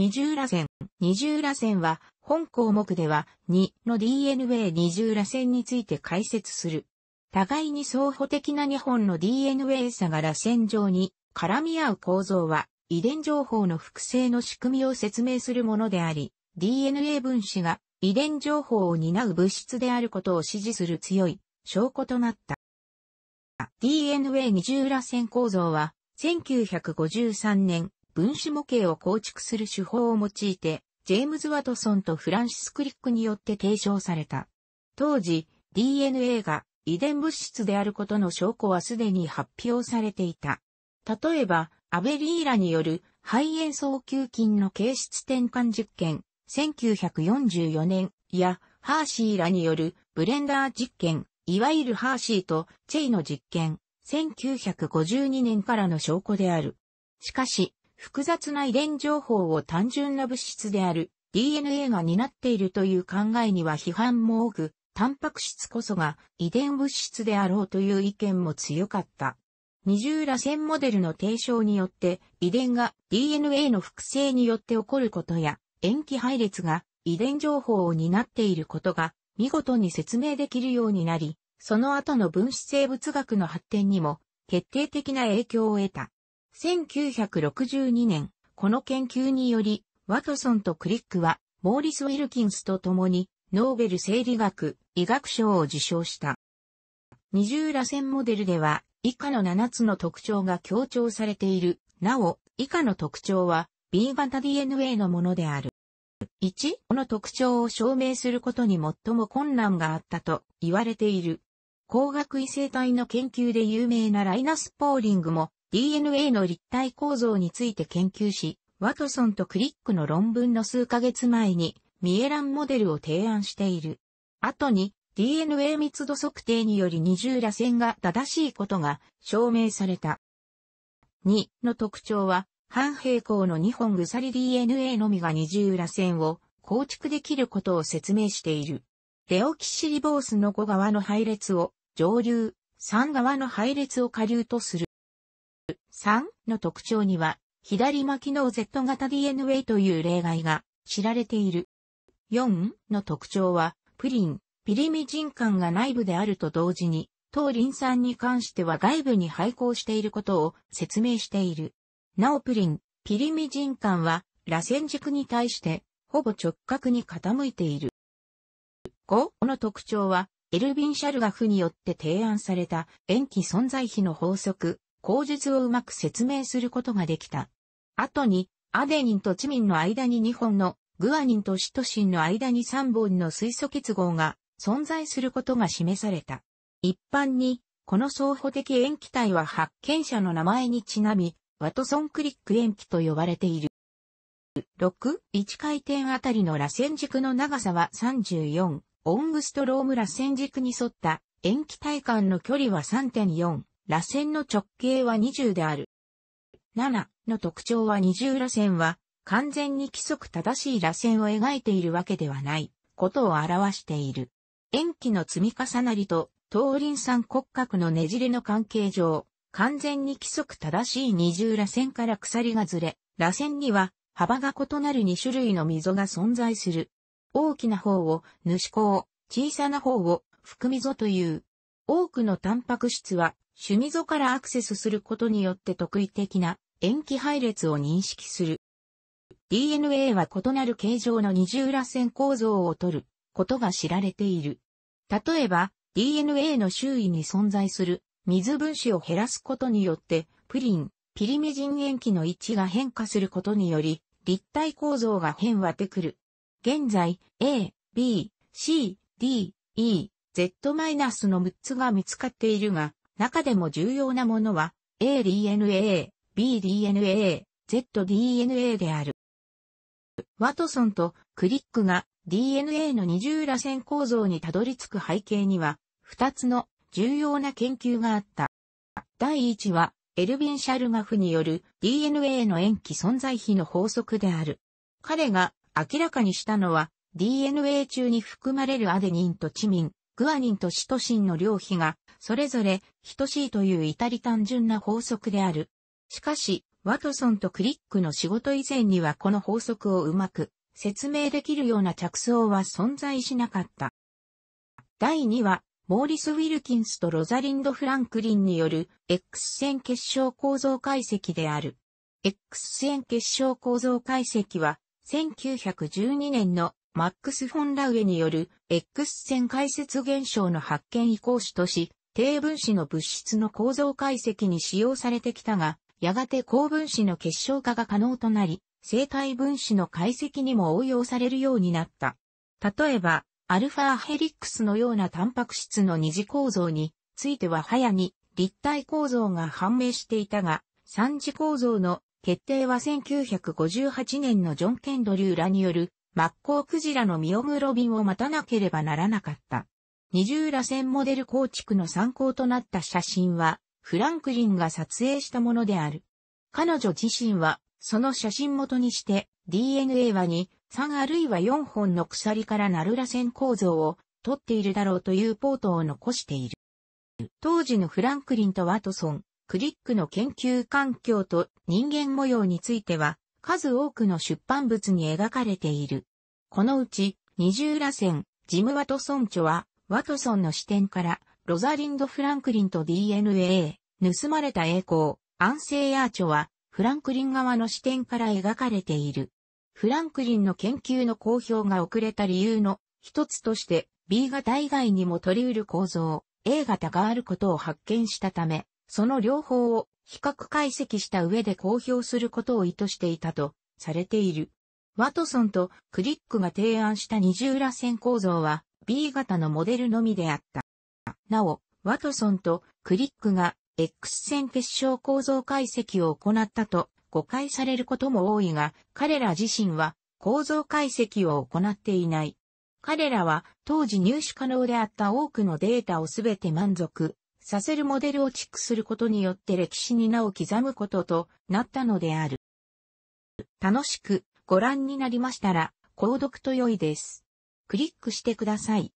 二重螺旋。二重螺旋は、本項目では2の DNA 二重螺旋について解説する。互いに相補的な2本の DNA 差が螺旋上に絡み合う構造は、遺伝情報の複製の仕組みを説明するものであり、DNA 分子が遺伝情報を担う物質であることを指示する強い証拠となった。DNA 二重螺旋構造は1953年分子模型を構築する手法を用いて、ジェームズ・ワトソンとフランシス・クリックによって提唱された。当時、DNA が遺伝物質であることの証拠はすでに発表されていた。例えば、アベリーラによる肺炎送球菌の形質転換実験、1944年や、ハーシーらによるブレンダー実験、いわゆるハーシーとチェイの実験、1952年からの証拠である。しかし、複雑な遺伝情報を単純な物質である DNA が担っているという考えには批判も多く、タンパク質こそが遺伝物質であろうという意見も強かった。二重螺旋モデルの提唱によって遺伝が DNA の複製によって起こることや塩基配列が遺伝情報を担っていることが見事に説明できるようになり、その後の分子生物学の発展にも決定的な影響を得た。1962年、この研究により、ワトソンとクリックは、モーリス・ウィルキンスと共に、ノーベル生理学、医学賞を受賞した。二重螺旋モデルでは、以下の7つの特徴が強調されている。なお、以下の特徴は、B 型 DNA のものである。1、この特徴を証明することに最も困難があったと言われている。光学異性体の研究で有名なライナス・ポーリングも、DNA の立体構造について研究し、ワトソンとクリックの論文の数ヶ月前にミエランモデルを提案している。後に DNA 密度測定により二重螺旋が正しいことが証明された。2の特徴は半平行の2本鎖 DNA のみが二重螺旋を構築できることを説明している。レオキシリボースの5側の配列を上流、3側の配列を下流とする。3の特徴には、左巻きの Z 型 DNA という例外が知られている。4の特徴は、プリン、ピリミジンンが内部であると同時に、当リン酸に関しては外部に配合していることを説明している。なおプリン、ピリミジンンは、螺旋軸に対して、ほぼ直角に傾いている。5の特徴は、エルビン・シャルガフによって提案された塩基存在比の法則、口述をうまく説明することができた。後に、アデニンとチミンの間に2本の、グアニンとシトシンの間に3本の水素結合が存在することが示された。一般に、この相補的塩基体は発見者の名前にちなみ、ワトソンクリック塩基と呼ばれている。6、1回転あたりの螺旋軸の長さは34、オングストローム螺旋軸に沿った塩基体間の距離は3.4、螺旋の直径は20である。7の特徴は二重螺旋は完全に規則正しい螺旋を描いているわけではないことを表している。塩基の積み重なりと東輪酸骨格のねじれの関係上、完全に規則正しい二重螺旋から鎖がずれ、螺旋には幅が異なる2種類の溝が存在する。大きな方を主項、小さな方を含溝という。多くのタンパク質は趣味ぞからアクセスすることによって特異的な塩基配列を認識する。DNA は異なる形状の二重螺旋構造をとることが知られている。例えば、DNA の周囲に存在する水分子を減らすことによって、プリン、ピリメジン塩基の位置が変化することにより、立体構造が変わってくる。現在、A、B、C、D、E、Z- の6つが見つかっているが、中でも重要なものは、ADNA、BDNA、ZDNA である。ワトソンとクリックが DNA の二重螺旋構造にたどり着く背景には、二つの重要な研究があった。第一は、エルヴィン・シャルガフによる DNA の塩基存在比の法則である。彼が明らかにしたのは、DNA 中に含まれるアデニンとチミン、グアニンとシトシンの両比が、それぞれ、等しいという至り単純な法則である。しかし、ワトソンとクリックの仕事以前にはこの法則をうまく説明できるような着想は存在しなかった。第2は、モーリス・ウィルキンスとロザリンド・フランクリンによる X 線結晶構造解析である。X 線結晶構造解析は、1912年のマックス・フォン・ラウエによる X 線解説現象の発見移行子とし、低分子の物質の構造解析に使用されてきたが、やがて高分子の結晶化が可能となり、生体分子の解析にも応用されるようになった。例えば、アルファヘリックスのようなタンパク質の二次構造については早に立体構造が判明していたが、三次構造の決定は1958年のジョン・ケンドリューらによるマッコウクジラのミオグロビンを待たなければならなかった。二重螺旋モデル構築の参考となった写真は、フランクリンが撮影したものである。彼女自身は、その写真元にして、DNA はに、3あるいは4本の鎖からなる螺旋構造を取っているだろうというポートを残している。当時のフランクリンとワトソン、クリックの研究環境と人間模様については、数多くの出版物に描かれている。このうち、二重螺旋、ジム・ワトソン著は、ワトソンの視点から、ロザリンド・フランクリンと DNA、盗まれた栄光、アンセイヤー著は、フランクリン側の視点から描かれている。フランクリンの研究の公表が遅れた理由の一つとして、B 型以外にも取り得る構造、A 型があることを発見したため、その両方を比較解析した上で公表することを意図していたとされている。ワトソンとクリックが提案した二重螺旋構造は B 型のモデルのみであった。なお、ワトソンとクリックが X 線結晶構造解析を行ったと誤解されることも多いが、彼ら自身は構造解析を行っていない。彼らは当時入手可能であった多くのデータをすべて満足させるモデルをチックすることによって歴史に名を刻むこととなったのである。楽しくご覧になりましたら、購読と良いです。クリックしてください。